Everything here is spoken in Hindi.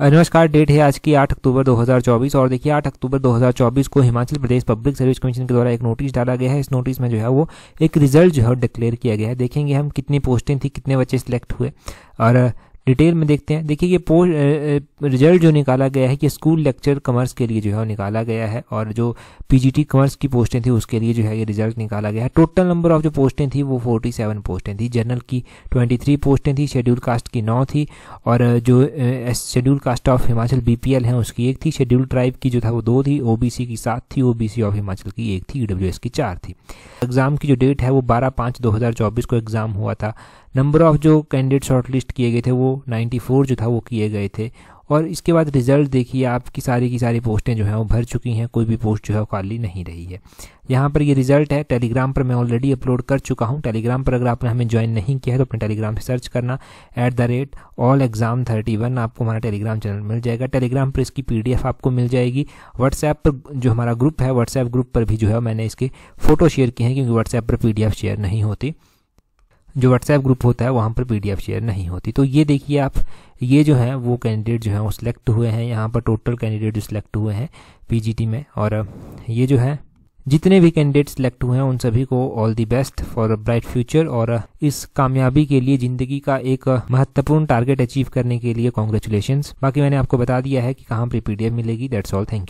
नमस्कार डेट है आज की 8 अक्टूबर 2024 और देखिए 8 अक्टूबर 2024 को Himachal Pradesh public service commission के द्वारा एक नोटिस डाला गया है इस नोटिस में जो है वो एक रिजल्ट जो है डिक्लेयर किया गया है देखेंगे हम कितनी पोस्टें थी कितने बच्चे सिलेक्ट हुए और डिटेल में देखते हैं देखिए ये पोस्ट रिजल्ट जो निकाला गया है कि स्कूल लेक्चर कमर्स के लिए जो है वो निकाला गया है और जो पीजीटी कमर्स की पोस्टें थी उसके लिए जो है ये रिजल्ट निकाला गया है टोटल नंबर ऑफ जो पोस्टें थी वो 47 पोस्टें थी जनरल की 23 पोस्टें थी शेड्यूल कास्ट की नौ थी और जो schedule caste of Himachal B है उसकी एक थी शेड्यूल ट्राइब की जो था वो दो थी ओ की सात थी ओ ऑफ हिमाचल की एक थी ईडब्ल्यू की चार थी एग्जाम की जो डेट है वो बारह पाँच दो को एग्जाम हुआ था नंबर ऑफ जो कैंडिडेट शॉर्टलिस्ट किए गए थे वो 94 जो था वो किए गए थे और इसके बाद रिज़ल्ट देखिए आपकी सारी की सारी पोस्टें जो हैं वो भर चुकी हैं कोई भी पोस्ट जो है खाली नहीं रही है यहाँ पर ये रिज़ल्ट है टेलीग्राम पर मैं ऑलरेडी अपलोड कर चुका हूँ टेलीग्राम पर अगर आपने हमें ज्वाइन नहीं किया है तो अपने टेलीग्राम से सर्च करना at the rate all exam thirty one आपको हमारा टेलीग्राम चैनल मिल जाएगा टेलीग्राम पर इसकी पी आपको मिल जाएगी व्हाट्सएप पर जो हमारा ग्रुप है व्हाट्सएप ग्रुप पर भी जो है मैंने इसके फ़ोटो शेयर किए हैं क्योंकि व्हाट्सएप पर पी शेयर नहीं होती जो व्हाट्सएप ग्रुप होता है वहाँ पर पीडीएफ शेयर नहीं होती तो ये देखिए आप ये जो है वो कैंडिडेट जो है वो सिलेक्ट हुए हैं यहाँ पर टोटल कैंडिडेट जो सिलेक्ट हुए हैं पीजीटी में और ये जो है जितने भी कैंडिडेट सिलेक्ट हुए हैं उन सभी को all the best for a bright future और इस कामयाबी के लिए जिंदगी का एक महत्वपूर्ण टारगेट अचीव करने के लिए कॉन्ग्रेचुलेशन बाकी मैंने आपको बता दिया है कि कहाँ पर पीडीएफ मिलेगी दैट्स ऑल थैंक यू